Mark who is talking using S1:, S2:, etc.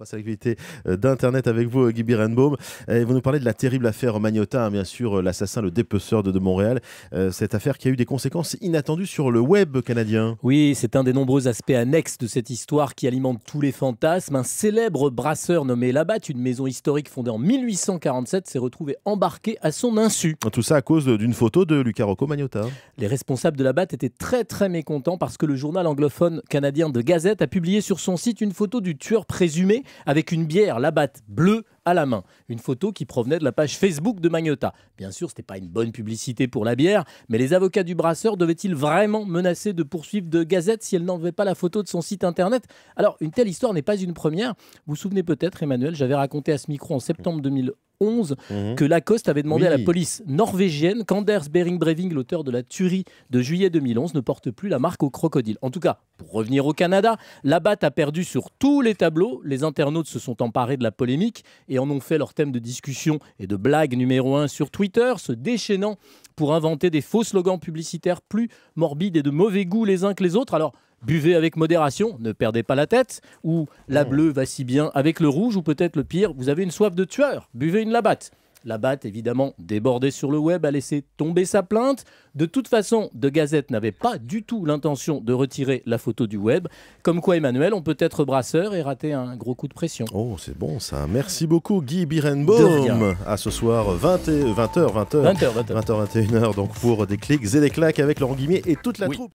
S1: On l'activité euh, d'Internet avec vous, euh, Guy Birenbaum. Euh, vous nous parlez de la terrible affaire Magnota hein, bien sûr, l'assassin, le dépeceur de, Montréal. cette affaire qui a eu des conséquences inattendues sur le web
S2: canadien. Oui, c'est un des nombreux aspects annexes de cette histoire qui alimente tous les fantasmes. Un célèbre brasseur nommé Labatt, une maison historique fondée en 1847, s'est retrouvé embarqué à son insu. Tout ça à cause d'une photo de Lucas Rocco Magnotta. Les responsables de Labatt étaient très très mécontents parce que le journal anglophone canadien de Gazette a publié sur son site une photo du tueur présumé avec une bière, la batte bleue à la main. Une photo qui provenait de la page Facebook de Magnota. Bien sûr, ce n'était pas une bonne publicité pour la bière, mais les avocats du brasseur devaient-ils vraiment menacer de poursuivre de Gazette si elle n'enlevait pas la photo de son site internet Alors, une telle histoire n'est pas une première. Vous vous souvenez peut-être, Emmanuel, j'avais raconté à ce micro en septembre 2011 Mhm. que Lacoste avait demandé à la police norvégienne qu'Anders Bering breving l'auteur de la tuerie de juillet 2011, ne porte plus la marque au crocodile. En tout cas, pour revenir au Canada, la batte a perdu sur tous les tableaux. Les internautes se sont emparés de la polémique et en ont fait leur thème de discussion et de blague numéro un sur Twitter, se déchaînant pour inventer des faux slogans publicitaires plus morbides et de mauvais goût les uns que les autres. Alors, buvez avec modération, ne perdez pas la tête, ou la oh. bleue va si bien avec le rouge, ou peut-être le pire, vous avez une soif de tueur, buvez une labatte. La batte, évidemment, débordée sur le web, a laissé tomber sa plainte. De toute façon, De Gazette n'avait pas du tout l'intention de retirer la photo du web. Comme quoi, Emmanuel, on peut être brasseur et rater un gros coup de pression. Oh, c'est bon ça. Merci beaucoup, Guy Birenbaum. À ce soir, 20 h 20h,
S1: 20h, 21h, donc pour des clics et des claques avec Laurent Guimier et toute la troupe.